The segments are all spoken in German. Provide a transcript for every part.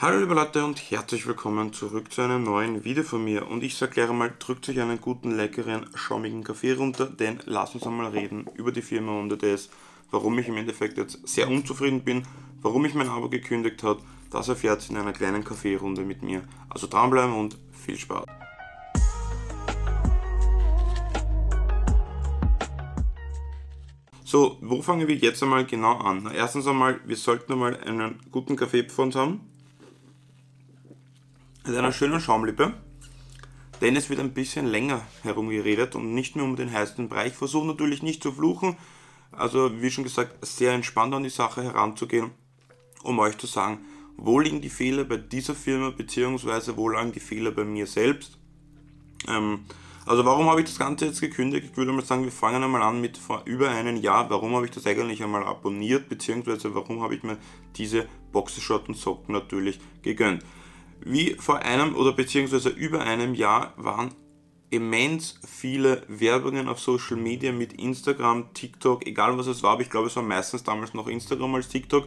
Hallo liebe Leute und herzlich willkommen zurück zu einem neuen Video von mir. Und ich sage gleich einmal, drückt euch einen guten, leckeren, schaumigen Kaffee runter, denn lasst uns einmal reden über die Firma und das, warum ich im Endeffekt jetzt sehr unzufrieden bin, warum ich mein Abo gekündigt habe, das erfährt ihr in einer kleinen Kaffeerunde mit mir. Also dranbleiben und viel Spaß. So, wo fangen wir jetzt einmal genau an? Na, erstens einmal, wir sollten einmal einen guten Kaffee vor uns haben mit einer schönen Schaumlippe. Denn es wird ein bisschen länger herumgeredet und nicht mehr um den heißen Brei. Ich versuche natürlich nicht zu fluchen. Also wie schon gesagt, sehr entspannt an die Sache heranzugehen, um euch zu sagen, wo liegen die Fehler bei dieser Firma, beziehungsweise wo lagen die Fehler bei mir selbst. Ähm, also warum habe ich das Ganze jetzt gekündigt? Ich würde mal sagen, wir fangen einmal an mit vor über einem Jahr. Warum habe ich das eigentlich einmal abonniert, beziehungsweise warum habe ich mir diese Boxershot und Socken natürlich gegönnt? Wie vor einem oder beziehungsweise über einem Jahr waren immens viele Werbungen auf Social Media mit Instagram, TikTok, egal was es war, aber ich glaube, es war meistens damals noch Instagram als TikTok,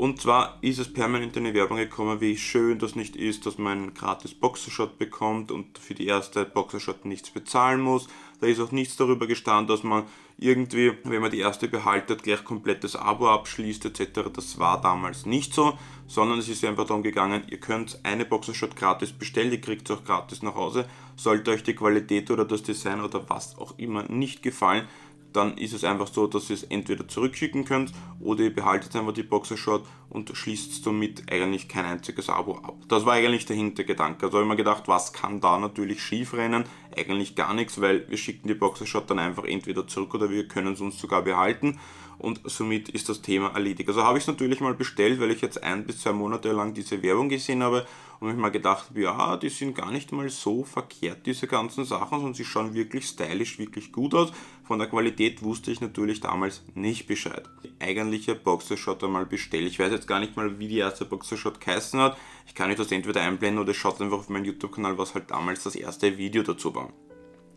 und zwar ist es permanent in die Werbung gekommen, wie schön das nicht ist, dass man einen gratis Boxershot bekommt und für die erste Boxershot nichts bezahlen muss. Da ist auch nichts darüber gestanden, dass man irgendwie, wenn man die erste behaltet, gleich komplettes Abo abschließt etc. Das war damals nicht so, sondern es ist einfach darum gegangen, ihr könnt eine Boxershot gratis bestellen, ihr kriegt es auch gratis nach Hause. Sollte euch die Qualität oder das Design oder was auch immer nicht gefallen, dann ist es einfach so, dass ihr es entweder zurückschicken könnt oder ihr behaltet einfach die Boxershort und schließt somit eigentlich kein einziges Abo ab. Das war eigentlich der Hintergedanke. Also habe ich mir gedacht, was kann da natürlich schief rennen? Eigentlich gar nichts, weil wir schicken die Boxershort dann einfach entweder zurück oder wir können es uns sogar behalten und somit ist das Thema erledigt. Also habe ich es natürlich mal bestellt, weil ich jetzt ein bis zwei Monate lang diese Werbung gesehen habe und mich mal gedacht habe, ja, die sind gar nicht mal so verkehrt, diese ganzen Sachen, sondern sie schauen wirklich stylisch, wirklich gut aus. Von der Qualität wusste ich natürlich damals nicht Bescheid. Die eigentliche Boxershot einmal bestellt. Ich weiß jetzt gar nicht mal, wie die erste Boxershot geheißen hat. Ich kann euch das entweder einblenden oder schaut einfach auf meinen YouTube-Kanal, was halt damals das erste Video dazu war.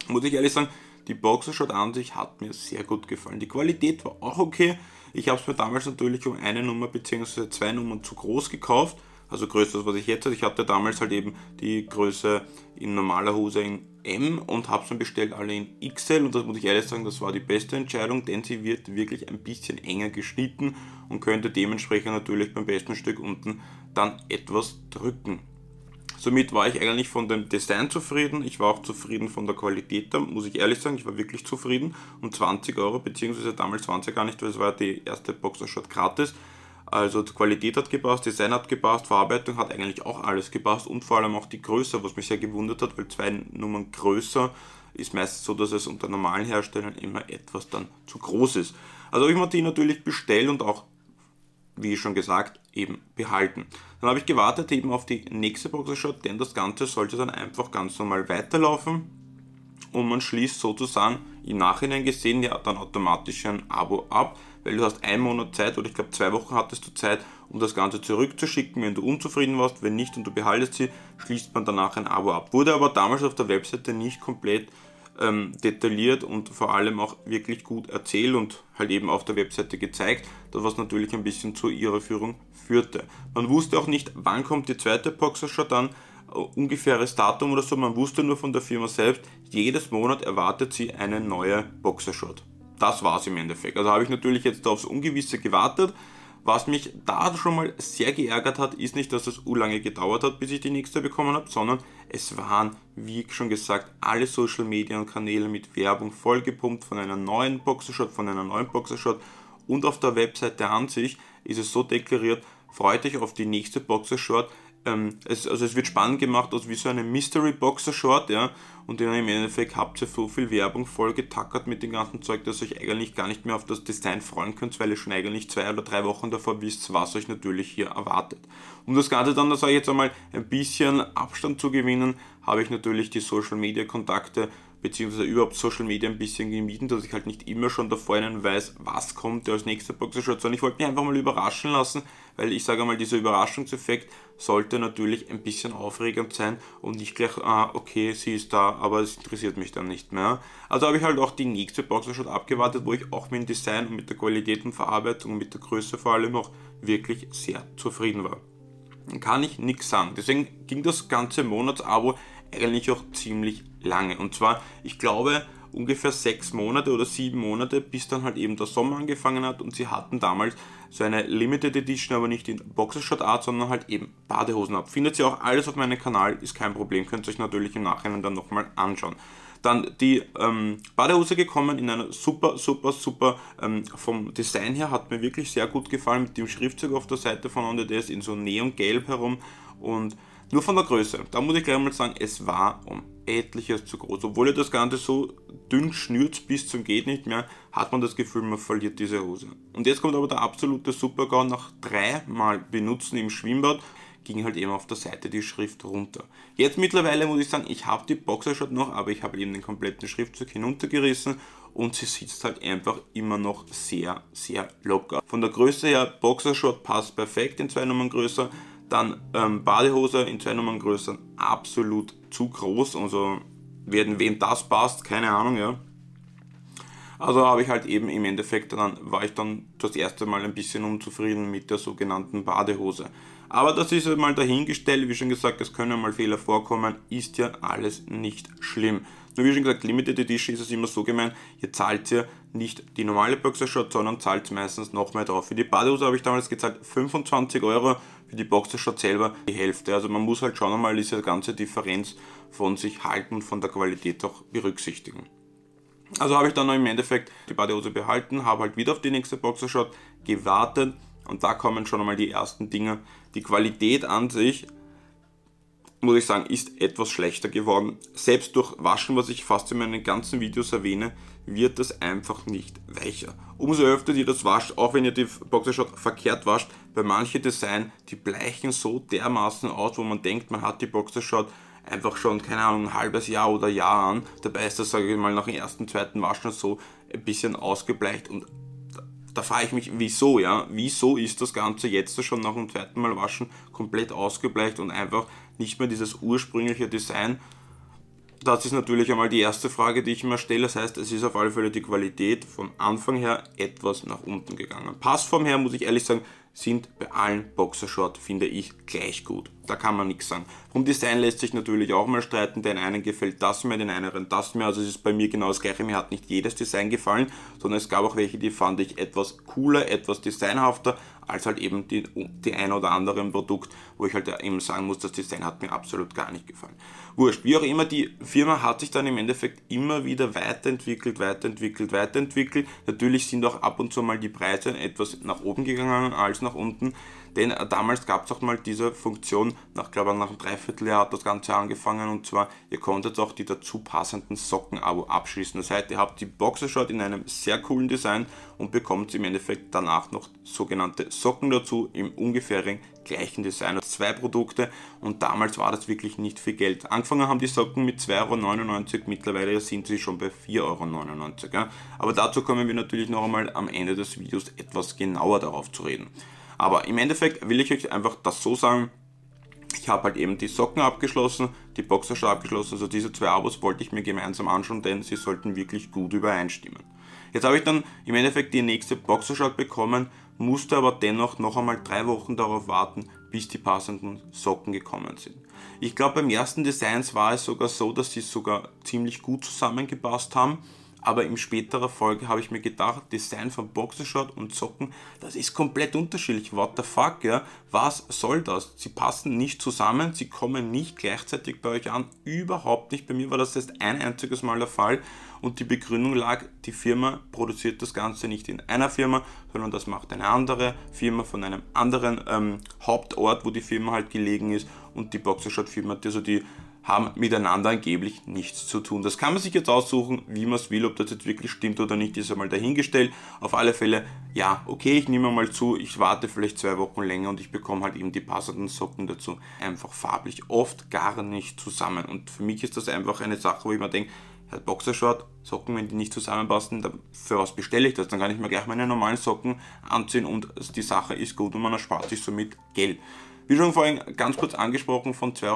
Muss ich ehrlich sagen, die Boxershot an sich hat mir sehr gut gefallen. Die Qualität war auch okay. Ich habe es mir damals natürlich um eine Nummer bzw. zwei Nummern zu groß gekauft. Also größer, als was ich jetzt hatte. Ich hatte damals halt eben die Größe in normaler Hose in M und habe es dann bestellt alle in XL und das muss ich ehrlich sagen, das war die beste Entscheidung, denn sie wird wirklich ein bisschen enger geschnitten und könnte dementsprechend natürlich beim besten Stück unten dann etwas drücken. Somit war ich eigentlich von dem Design zufrieden. Ich war auch zufrieden von der Qualität, da muss ich ehrlich sagen, ich war wirklich zufrieden. Und 20 Euro, beziehungsweise damals 20 gar nicht, weil es war die erste Boxershot gratis. Also die Qualität hat gepasst, Design hat gepasst, Verarbeitung hat eigentlich auch alles gepasst und vor allem auch die Größe, was mich sehr gewundert hat, weil zwei Nummern größer ist meistens so, dass es unter normalen Herstellern immer etwas dann zu groß ist. Also ich mir die natürlich bestellt und auch wie schon gesagt, eben behalten. Dann habe ich gewartet eben auf die nächste Prozessor, denn das Ganze sollte dann einfach ganz normal weiterlaufen und man schließt sozusagen im Nachhinein gesehen ja dann automatisch ein Abo ab, weil du hast einen Monat Zeit oder ich glaube zwei Wochen hattest du Zeit, um das Ganze zurückzuschicken, wenn du unzufrieden warst, wenn nicht und du behaltest sie, schließt man danach ein Abo ab. Wurde aber damals auf der Webseite nicht komplett ähm, detailliert und vor allem auch wirklich gut erzählt und halt eben auf der Webseite gezeigt, das was natürlich ein bisschen zu Irreführung führte. Man wusste auch nicht, wann kommt die zweite Boxershot an, äh, ungefähres Datum oder so, man wusste nur von der Firma selbst, jedes Monat erwartet sie eine neue Boxershot. Das war es im Endeffekt. Also habe ich natürlich jetzt aufs Ungewisse gewartet, was mich da schon mal sehr geärgert hat, ist nicht, dass es u lange gedauert hat, bis ich die nächste bekommen habe, sondern es waren, wie schon gesagt, alle Social Media und Kanäle mit Werbung vollgepumpt von einer neuen Boxershot, von einer neuen Boxershot und auf der Webseite an sich ist es so deklariert, freut euch auf die nächste Boxershot, ähm, es, also es wird spannend gemacht, also wie so eine Mystery Boxer Short, ja, und dann im Endeffekt habt ihr so viel Werbung vollgetackert mit dem ganzen Zeug, dass ihr euch eigentlich gar nicht mehr auf das Design freuen könnt, weil ihr schon eigentlich zwei oder drei Wochen davor wisst, was euch natürlich hier erwartet. Um das Ganze dann, sage ich jetzt einmal, ein bisschen Abstand zu gewinnen, habe ich natürlich die Social Media Kontakte beziehungsweise überhaupt Social Media ein bisschen gemieden, dass ich halt nicht immer schon davor einen weiß, was kommt als nächster Boxershot, sondern ich wollte mich einfach mal überraschen lassen, weil ich sage mal, dieser Überraschungseffekt sollte natürlich ein bisschen aufregend sein und nicht gleich, ah, okay, sie ist da, aber es interessiert mich dann nicht mehr. Also habe ich halt auch die nächste Boxershot abgewartet, wo ich auch mit dem Design und mit der Qualität und Verarbeitung und mit der Größe vor allem auch wirklich sehr zufrieden war kann ich nichts sagen. Deswegen ging das ganze Monatsabo eigentlich auch ziemlich lange. Und zwar, ich glaube, ungefähr sechs Monate oder sieben Monate, bis dann halt eben der Sommer angefangen hat und sie hatten damals so eine Limited Edition, aber nicht in Boxershot Art, sondern halt eben Badehosen ab. Findet ihr auch alles auf meinem Kanal, ist kein Problem, könnt ihr euch natürlich im Nachhinein dann nochmal anschauen. Dann die ähm, Badehose gekommen in einer super, super, super, ähm, vom Design her hat mir wirklich sehr gut gefallen mit dem Schriftzug auf der Seite von On The Desk in so neongelb herum und nur von der Größe. Da muss ich gleich mal sagen, es war um etliches zu groß. Obwohl ihr das Ganze so dünn schnürt bis zum geht nicht mehr, hat man das Gefühl, man verliert diese Hose. Und jetzt kommt aber der absolute Supergau nach dreimal Benutzen im Schwimmbad ging halt eben auf der Seite die Schrift runter. Jetzt mittlerweile muss ich sagen, ich habe die Boxershot noch, aber ich habe eben den kompletten Schriftzug hinuntergerissen und sie sitzt halt einfach immer noch sehr, sehr locker. Von der Größe her, Boxershot passt perfekt in zwei Nummern größer, dann ähm, Badehose in zwei Nummern größer absolut zu groß, also werden wem das passt, keine Ahnung, ja. Also habe ich halt eben im Endeffekt dann, war ich dann das erste Mal ein bisschen unzufrieden mit der sogenannten Badehose. Aber das ist mal dahingestellt, wie schon gesagt, es können mal Fehler vorkommen, ist ja alles nicht schlimm. Nur wie schon gesagt, Limited Edition ist es immer so gemeint, ihr zahlt ja nicht die normale Boxershot, sondern zahlt meistens noch mehr drauf. Für die Badehose habe ich damals gezahlt 25 Euro, für die Boxershot selber die Hälfte. Also man muss halt schon einmal diese ganze Differenz von sich halten und von der Qualität auch berücksichtigen. Also habe ich dann im Endeffekt die Badehose behalten, habe halt wieder auf die nächste Boxershot gewartet, und da kommen schon einmal die ersten Dinge. Die Qualität an sich, muss ich sagen, ist etwas schlechter geworden. Selbst durch Waschen, was ich fast in meinen ganzen Videos erwähne, wird das einfach nicht weicher. Umso öfter ihr das wascht, auch wenn ihr die Boxershot verkehrt wascht, bei manchen Design, die bleichen so dermaßen aus, wo man denkt, man hat die Boxershot einfach schon, keine Ahnung, ein halbes Jahr oder Jahr an. Dabei ist das, sage ich mal, nach dem ersten, zweiten Waschen so ein bisschen ausgebleicht und da frage ich mich, wieso, ja? Wieso ist das Ganze jetzt schon nach dem zweiten Mal waschen komplett ausgebleicht und einfach nicht mehr dieses ursprüngliche Design, das ist natürlich einmal die erste Frage, die ich mir stelle. Das heißt, es ist auf alle Fälle die Qualität von Anfang her etwas nach unten gegangen. Passform her, muss ich ehrlich sagen, sind bei allen Boxershorts, finde ich, gleich gut. Da kann man nichts sagen. Vom Design lässt sich natürlich auch mal streiten. Den einen gefällt das mehr, den anderen das mehr. Also es ist bei mir genau das gleiche. Mir hat nicht jedes Design gefallen, sondern es gab auch welche, die fand ich etwas cooler, etwas designhafter, als halt eben die, die ein oder anderen Produkt, wo ich halt eben sagen muss, das Design hat mir absolut gar nicht gefallen. Wurscht, wie auch immer, die Firma hat sich dann im Endeffekt immer wieder weiterentwickelt, weiterentwickelt, weiterentwickelt. Natürlich sind auch ab und zu mal die Preise etwas nach oben gegangen als nach unten. Denn damals gab es auch mal diese Funktion, nach, glaube nach einem Dreivierteljahr hat das Ganze angefangen und zwar, ihr konntet auch die dazu passenden Socken-Abo abschließen. Das heißt, ihr habt die Boxershort in einem sehr coolen Design und bekommt im Endeffekt danach noch sogenannte Socken dazu im ungefähren gleichen Design. Also zwei Produkte und damals war das wirklich nicht viel Geld. Angefangen haben die Socken mit 2,99 Euro, mittlerweile sind sie schon bei 4,99 Euro. Ja? Aber dazu kommen wir natürlich noch einmal am Ende des Videos etwas genauer darauf zu reden. Aber im Endeffekt will ich euch einfach das so sagen, ich habe halt eben die Socken abgeschlossen, die Boxershorts abgeschlossen, also diese zwei Abos wollte ich mir gemeinsam anschauen, denn sie sollten wirklich gut übereinstimmen. Jetzt habe ich dann im Endeffekt die nächste Boxershort bekommen, musste aber dennoch noch einmal drei Wochen darauf warten, bis die passenden Socken gekommen sind. Ich glaube beim ersten Designs war es sogar so, dass sie sogar ziemlich gut zusammengepasst haben aber in späterer Folge habe ich mir gedacht, Design von Boxershort und Socken, das ist komplett unterschiedlich. What the fuck, ja? Was soll das? Sie passen nicht zusammen, sie kommen nicht gleichzeitig bei euch an, überhaupt nicht. Bei mir war das erst ein einziges Mal der Fall und die Begründung lag, die Firma produziert das Ganze nicht in einer Firma, sondern das macht eine andere Firma von einem anderen ähm, Hauptort, wo die Firma halt gelegen ist und die Boxershort-Firma, also die haben miteinander angeblich nichts zu tun. Das kann man sich jetzt aussuchen, wie man es will, ob das jetzt wirklich stimmt oder nicht, ist einmal dahingestellt. Auf alle Fälle, ja, okay, ich nehme mal zu, ich warte vielleicht zwei Wochen länger und ich bekomme halt eben die passenden Socken dazu. Einfach farblich oft gar nicht zusammen. Und für mich ist das einfach eine Sache, wo ich mir denke, Boxershort, Socken, wenn die nicht zusammenpassen, für was bestelle ich das? Dann kann ich mir gleich meine normalen Socken anziehen und die Sache ist gut und man erspart sich somit Geld. Wie schon vorhin ganz kurz angesprochen, von 2,99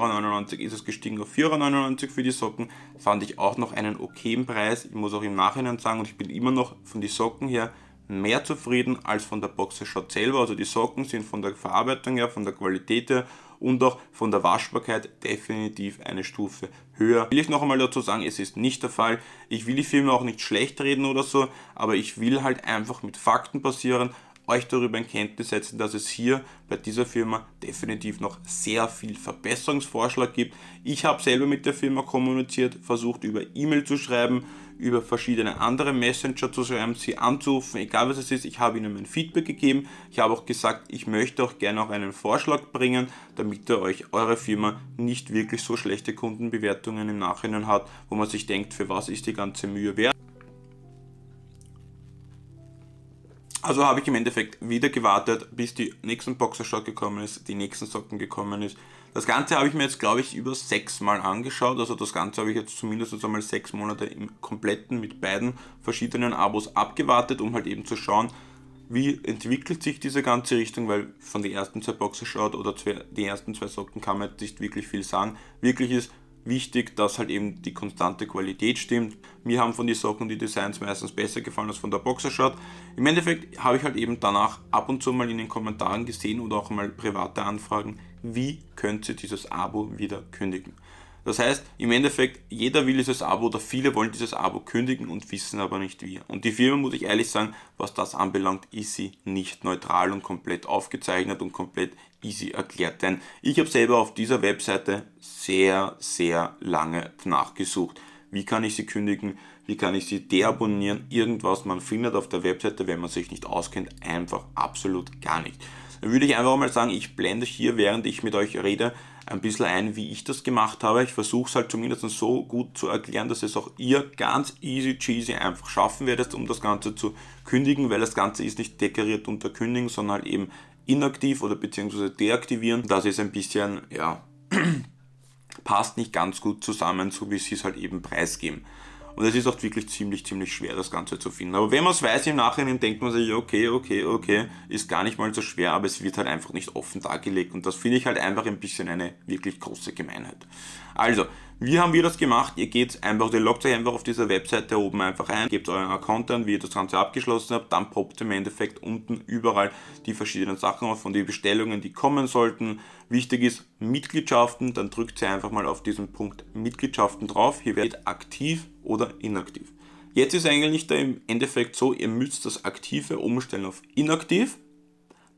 Euro ist es gestiegen auf 4,99 Euro für die Socken. Fand ich auch noch einen okayen Preis. Ich muss auch im Nachhinein sagen, und ich bin immer noch von den Socken her mehr zufrieden als von der Boxershot selber. Also die Socken sind von der Verarbeitung her, von der Qualität her und auch von der Waschbarkeit definitiv eine Stufe höher. Will ich noch einmal dazu sagen, es ist nicht der Fall. Ich will die Firma auch nicht schlecht reden oder so, aber ich will halt einfach mit Fakten passieren euch darüber in Kenntnis setzen, dass es hier bei dieser Firma definitiv noch sehr viel Verbesserungsvorschlag gibt. Ich habe selber mit der Firma kommuniziert, versucht über E-Mail zu schreiben, über verschiedene andere Messenger zu schreiben, sie anzurufen, egal was es ist. Ich habe ihnen mein Feedback gegeben. Ich habe auch gesagt, ich möchte auch gerne auch einen Vorschlag bringen, damit ihr euch eure Firma nicht wirklich so schlechte Kundenbewertungen im Nachhinein hat, wo man sich denkt, für was ist die ganze Mühe wert. Also habe ich im Endeffekt wieder gewartet, bis die nächsten Boxershot gekommen ist, die nächsten Socken gekommen ist. Das Ganze habe ich mir jetzt, glaube ich, über sechs Mal angeschaut. Also das Ganze habe ich jetzt zumindest einmal sechs Monate im Kompletten mit beiden verschiedenen Abos abgewartet, um halt eben zu schauen, wie entwickelt sich diese ganze Richtung, weil von den ersten zwei Boxershot oder zwei, die ersten zwei Socken kann man jetzt nicht wirklich viel sagen. Wirklich ist wichtig, dass halt eben die konstante Qualität stimmt. Mir haben von den Socken die Designs meistens besser gefallen als von der Boxershot. Im Endeffekt habe ich halt eben danach ab und zu mal in den Kommentaren gesehen oder auch mal private Anfragen, wie könnt ihr dieses Abo wieder kündigen. Das heißt, im Endeffekt, jeder will dieses Abo oder viele wollen dieses Abo kündigen und wissen aber nicht wie. Und die Firma, muss ich ehrlich sagen, was das anbelangt, ist sie nicht neutral und komplett aufgezeichnet und komplett easy erklärt. Denn ich habe selber auf dieser Webseite sehr, sehr lange nachgesucht. Wie kann ich sie kündigen? Wie kann ich sie deabonnieren? Irgendwas, man findet auf der Webseite, wenn man sich nicht auskennt, einfach absolut gar nicht. Dann würde ich einfach mal sagen, ich blende hier, während ich mit euch rede, ein bisschen ein, wie ich das gemacht habe. Ich versuche es halt zumindest so gut zu erklären, dass es auch ihr ganz easy cheesy einfach schaffen werdet, um das Ganze zu kündigen, weil das Ganze ist nicht dekoriert unter Kündigen, sondern halt eben inaktiv oder beziehungsweise deaktivieren. Das ist ein bisschen, ja, passt nicht ganz gut zusammen, so wie sie es halt eben preisgeben. Und es ist auch wirklich ziemlich, ziemlich schwer, das Ganze zu finden. Aber wenn man es weiß im Nachhinein, denkt man sich, okay, okay, okay, ist gar nicht mal so schwer, aber es wird halt einfach nicht offen dargelegt. Und das finde ich halt einfach ein bisschen eine wirklich große Gemeinheit. Also, wie haben wir das gemacht? Ihr geht einfach, ihr loggt euch einfach auf dieser Webseite oben einfach ein, gebt euren Account an, wie ihr das Ganze abgeschlossen habt, dann poppt im Endeffekt unten überall die verschiedenen Sachen auf und die Bestellungen, die kommen sollten. Wichtig ist Mitgliedschaften, dann drückt ihr einfach mal auf diesen Punkt Mitgliedschaften drauf. Hier wird aktiv oder inaktiv. Jetzt ist eigentlich da im Endeffekt so, ihr müsst das Aktive umstellen auf inaktiv.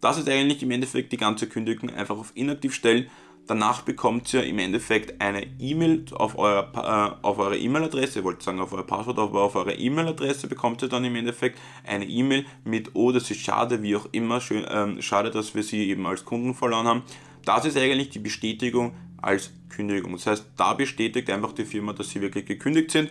Das ist eigentlich im Endeffekt die ganze Kündigung einfach auf inaktiv stellen Danach bekommt ihr im Endeffekt eine E-Mail auf, eure, äh, auf eure E-Mail-Adresse, ihr wollt sagen auf euer Passwort, aber auf eure E-Mail-Adresse bekommt ihr dann im Endeffekt eine E-Mail mit, oh, das ist schade, wie auch immer, schön, ähm, schade, dass wir sie eben als Kunden verloren haben. Das ist eigentlich die Bestätigung als Kündigung. Das heißt, da bestätigt einfach die Firma, dass sie wirklich gekündigt sind.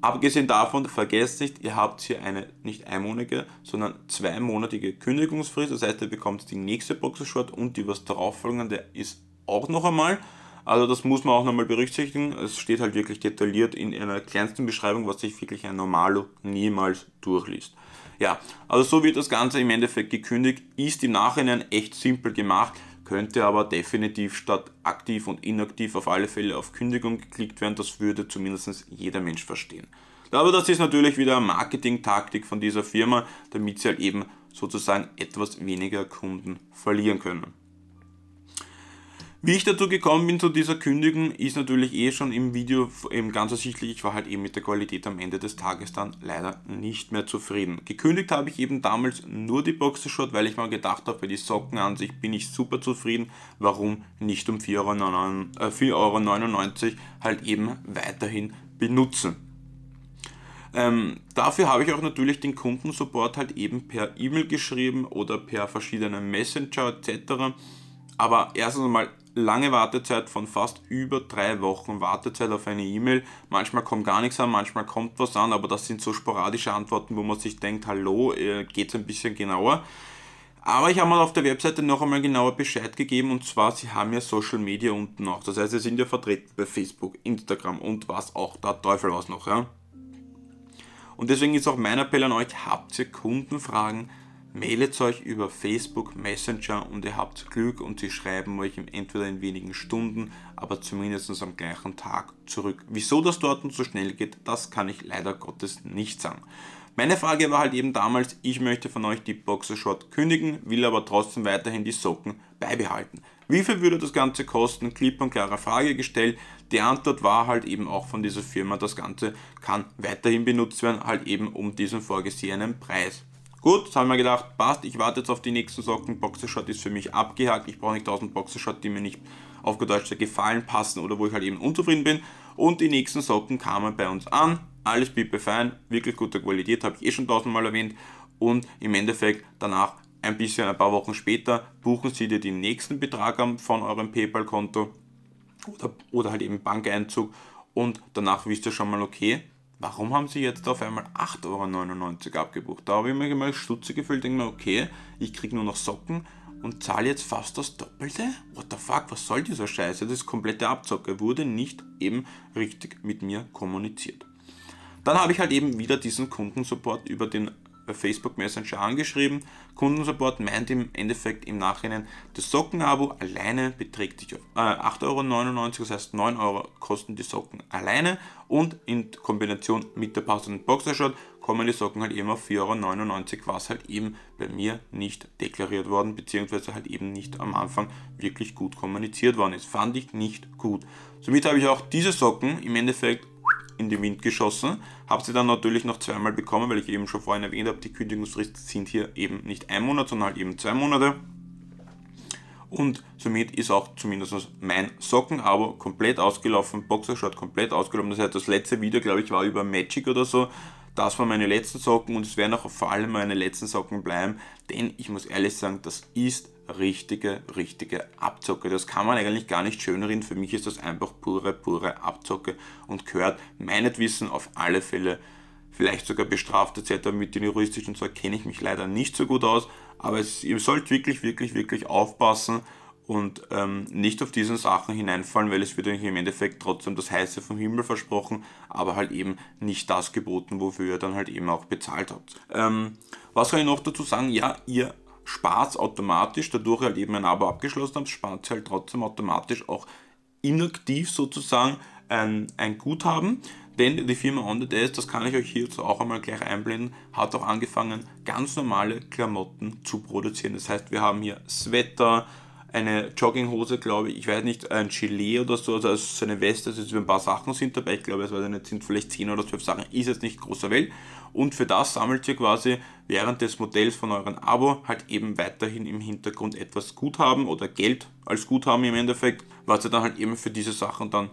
Abgesehen davon, vergesst nicht, ihr habt hier eine nicht einmonatige, sondern zweimonatige Kündigungsfrist. Das heißt, ihr bekommt die nächste Boxershort und die was darauffolgende ist auch noch einmal. Also das muss man auch nochmal berücksichtigen. Es steht halt wirklich detailliert in einer kleinsten Beschreibung, was sich wirklich ein Normalo niemals durchliest. Ja, also so wird das Ganze im Endeffekt gekündigt, ist im Nachhinein echt simpel gemacht, könnte aber definitiv statt aktiv und inaktiv auf alle Fälle auf Kündigung geklickt werden. Das würde zumindest jeder Mensch verstehen. Aber das ist natürlich wieder eine Marketingtaktik von dieser Firma, damit sie halt eben sozusagen etwas weniger Kunden verlieren können. Wie ich dazu gekommen bin zu dieser Kündigung, ist natürlich eh schon im Video eben ganz ersichtlich. Ich war halt eben mit der Qualität am Ende des Tages dann leider nicht mehr zufrieden. Gekündigt habe ich eben damals nur die Boxershort, weil ich mal gedacht habe, bei die Socken an sich bin ich super zufrieden. Warum nicht um 4,99 Euro äh, halt eben weiterhin benutzen? Ähm, dafür habe ich auch natürlich den Kundensupport halt eben per E-Mail geschrieben oder per verschiedenen Messenger etc. Aber erstens einmal lange Wartezeit von fast über drei Wochen Wartezeit auf eine E-Mail. Manchmal kommt gar nichts an, manchmal kommt was an, aber das sind so sporadische Antworten, wo man sich denkt, hallo, äh, geht es ein bisschen genauer. Aber ich habe mal auf der Webseite noch einmal genauer Bescheid gegeben und zwar, sie haben ja Social Media unten auch. Das heißt, sie sind ja vertreten bei Facebook, Instagram und was auch da Teufel was noch, ja. Und deswegen ist auch mein Appell an euch, habt ihr Kundenfragen, Mailet euch über Facebook, Messenger und ihr habt Glück und sie schreiben euch entweder in wenigen Stunden, aber zumindest am gleichen Tag zurück. Wieso das dort so schnell geht, das kann ich leider Gottes nicht sagen. Meine Frage war halt eben damals, ich möchte von euch die Boxershort kündigen, will aber trotzdem weiterhin die Socken beibehalten. Wie viel würde das Ganze kosten? Klipp und klare Frage gestellt. Die Antwort war halt eben auch von dieser Firma, das Ganze kann weiterhin benutzt werden, halt eben um diesen vorgesehenen Preis. Gut, jetzt haben wir gedacht, passt, ich warte jetzt auf die nächsten Socken. Boxershot ist für mich abgehakt. Ich brauche nicht 1000 Boxershot, die mir nicht auf Deutsch gefallen, passen oder wo ich halt eben unzufrieden bin. Und die nächsten Socken kamen bei uns an. Alles fein, wirklich guter Qualität, habe ich eh schon tausendmal erwähnt. Und im Endeffekt danach, ein bisschen, ein paar Wochen später, buchen Sie dir den nächsten Betrag von eurem PayPal-Konto oder, oder halt eben Bankeinzug. Und danach wisst ihr schon mal, okay, warum haben sie jetzt auf einmal 8,99 Euro abgebucht? Da habe ich mir immer stutze gefühlt, denke mir, okay, ich kriege nur noch Socken und zahle jetzt fast das Doppelte? What the fuck, was soll dieser Scheiße? Das ist komplette Abzocke, wurde nicht eben richtig mit mir kommuniziert. Dann habe ich halt eben wieder diesen Kundensupport über den bei Facebook Messenger angeschrieben. Kundensupport meint im Endeffekt im Nachhinein, das Sockenabo alleine beträgt sich äh, 8,99 Euro, das heißt 9 Euro kosten die Socken alleine und in Kombination mit der passenden Boxershot kommen die Socken halt eben auf 4,99 Euro, was halt eben bei mir nicht deklariert worden, beziehungsweise halt eben nicht am Anfang wirklich gut kommuniziert worden ist. Fand ich nicht gut. Somit habe ich auch diese Socken im Endeffekt in den Wind geschossen habe sie dann natürlich noch zweimal bekommen, weil ich eben schon vorhin erwähnt habe, die Kündigungsfristen sind hier eben nicht ein Monat, sondern halt eben zwei Monate. Und somit ist auch zumindest mein Sockenabo komplett ausgelaufen, Boxershort komplett ausgelaufen. Das heißt, das letzte Video, glaube ich, war über Magic oder so das waren meine letzten Socken und es werden auch vor allem meine letzten Socken bleiben, denn ich muss ehrlich sagen, das ist richtige, richtige Abzocke. Das kann man eigentlich gar nicht schöner Für mich ist das einfach pure, pure Abzocke und gehört meinetwissen auf alle Fälle vielleicht sogar bestraft etc. Mit den juristischen Zeug kenne ich mich leider nicht so gut aus, aber es, ihr sollt wirklich, wirklich, wirklich aufpassen und ähm, nicht auf diesen Sachen hineinfallen, weil es wird euch im Endeffekt trotzdem das Heiße vom Himmel versprochen, aber halt eben nicht das geboten, wofür ihr dann halt eben auch bezahlt habt. Ähm, was kann ich noch dazu sagen? Ja, ihr spart automatisch, dadurch halt eben ein Abo abgeschlossen habt, spart ihr halt trotzdem automatisch auch inaktiv sozusagen ein, ein Guthaben. Denn die Firma On the Desk, das kann ich euch hierzu auch einmal gleich einblenden, hat auch angefangen, ganz normale Klamotten zu produzieren. Das heißt, wir haben hier Sweater, eine Jogginghose, glaube ich, ich weiß nicht, ein Gilet oder so, also so eine Weste, also ein paar Sachen sind dabei, ich glaube, es sind vielleicht 10 oder 12 Sachen, ist jetzt nicht großer Welt. Und für das sammelt ihr quasi während des Modells von eurem Abo halt eben weiterhin im Hintergrund etwas Guthaben oder Geld als Guthaben im Endeffekt, was ihr dann halt eben für diese Sachen dann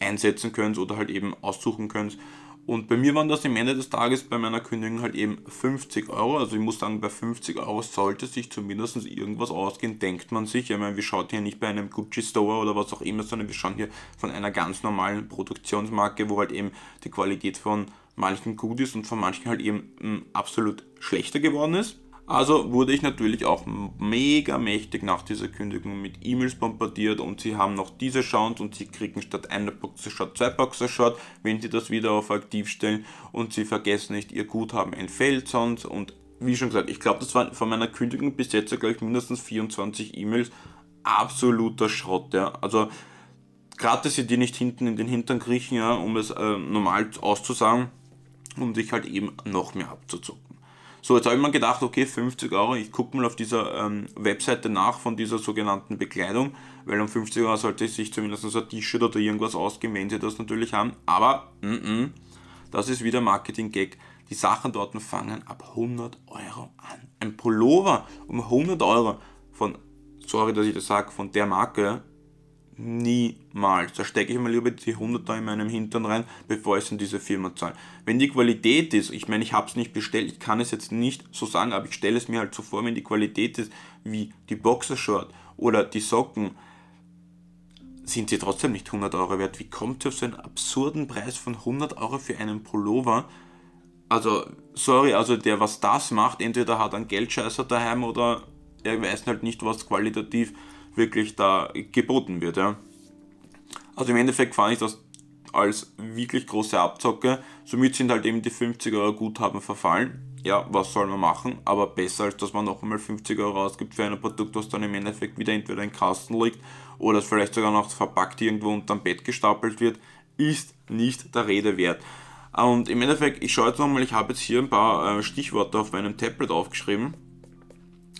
einsetzen könnt oder halt eben aussuchen könnt, und bei mir waren das am Ende des Tages bei meiner Kündigung halt eben 50 Euro. Also ich muss sagen, bei 50 Euro sollte sich zumindest irgendwas ausgehen, denkt man sich. Ich meine, wir schauen hier nicht bei einem Gucci Store oder was auch immer, sondern wir schauen hier von einer ganz normalen Produktionsmarke, wo halt eben die Qualität von manchen gut ist und von manchen halt eben hm, absolut schlechter geworden ist. Also wurde ich natürlich auch mega mächtig nach dieser Kündigung mit E-Mails bombardiert und sie haben noch diese Chance und sie kriegen statt einer Boxershot zwei Boxershot, wenn sie das wieder auf aktiv stellen und sie vergessen nicht, ihr Guthaben entfällt sonst und wie schon gesagt, ich glaube, das waren von meiner Kündigung bis jetzt glaube ich, mindestens 24 E-Mails absoluter Schrott, ja. Also gerade, dass sie die nicht hinten in den Hintern kriechen, ja, um es äh, normal auszusagen, um dich halt eben noch mehr abzuzocken. So, jetzt habe ich mir gedacht, okay, 50 Euro, ich gucke mal auf dieser ähm, Webseite nach von dieser sogenannten Bekleidung, weil um 50 Euro sollte sich zumindest ein T-Shirt oder irgendwas ausgehen, wenn sie das natürlich haben. Aber, mm -mm, das ist wieder Marketing-Gag. Die Sachen dort fangen ab 100 Euro an. Ein Pullover um 100 Euro von, sorry, dass ich das sage, von der Marke Niemals. Da stecke ich mir lieber die 100er in meinem Hintern rein, bevor ich es in diese Firma zahle. Wenn die Qualität ist, ich meine, ich habe es nicht bestellt, ich kann es jetzt nicht so sagen, aber ich stelle es mir halt so vor, wenn die Qualität ist, wie die Boxershort oder die Socken, sind sie trotzdem nicht 100 Euro wert. Wie kommt ihr auf so einen absurden Preis von 100 Euro für einen Pullover? Also, sorry, also der, was das macht, entweder hat einen Geldscheißer daheim oder er weiß halt nicht, was qualitativ wirklich da geboten wird. Ja. Also im Endeffekt fand ich das als wirklich große Abzocke. Somit sind halt eben die 50 Euro Guthaben verfallen. Ja, was soll man machen? Aber besser als dass man noch einmal 50 Euro ausgibt für ein Produkt, was dann im Endeffekt wieder entweder in Kasten liegt oder es vielleicht sogar noch verpackt irgendwo unterm Bett gestapelt wird, ist nicht der Rede wert. Und im Endeffekt, ich schaue jetzt nochmal, ich habe jetzt hier ein paar äh, Stichworte auf meinem Tablet aufgeschrieben.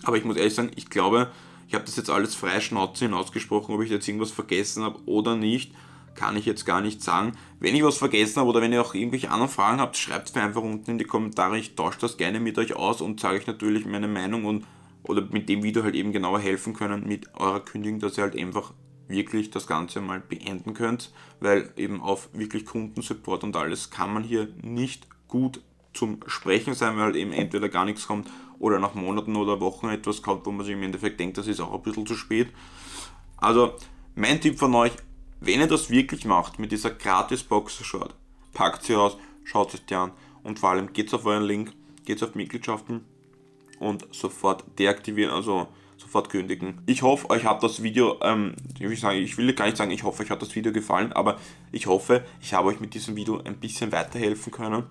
Aber ich muss ehrlich sagen, ich glaube, ich habe das jetzt alles frei Schnauze hinausgesprochen, ob ich jetzt irgendwas vergessen habe oder nicht, kann ich jetzt gar nicht sagen. Wenn ich was vergessen habe oder wenn ihr auch irgendwelche anderen Fragen habt, schreibt es mir einfach unten in die Kommentare. Ich tausche das gerne mit euch aus und sage euch natürlich meine Meinung und oder mit dem Video halt eben genauer helfen können mit eurer Kündigung, dass ihr halt einfach wirklich das Ganze mal beenden könnt, weil eben auf wirklich Kundensupport und alles kann man hier nicht gut zum Sprechen sein, weil halt eben entweder gar nichts kommt oder nach Monaten oder Wochen etwas kommt, wo man sich im Endeffekt denkt, das ist auch ein bisschen zu spät. Also mein Tipp von euch, wenn ihr das wirklich macht mit dieser gratis Boxershort, packt sie aus, schaut euch die an und vor allem geht's auf euren Link, geht's auf Mitgliedschaften und sofort deaktivieren, also sofort kündigen. Ich hoffe, euch hat das Video, ähm, ich, sagen, ich will gar nicht sagen, ich hoffe, euch hat das Video gefallen, aber ich hoffe, ich habe euch mit diesem Video ein bisschen weiterhelfen können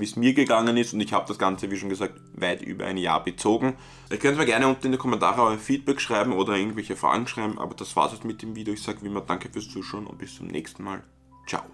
wie es mir gegangen ist und ich habe das Ganze, wie schon gesagt, weit über ein Jahr bezogen. Ihr könnt mir gerne unten in die Kommentare euer Feedback schreiben oder irgendwelche Fragen schreiben, aber das war's jetzt mit dem Video. Ich sage wie immer danke fürs Zuschauen und bis zum nächsten Mal. Ciao.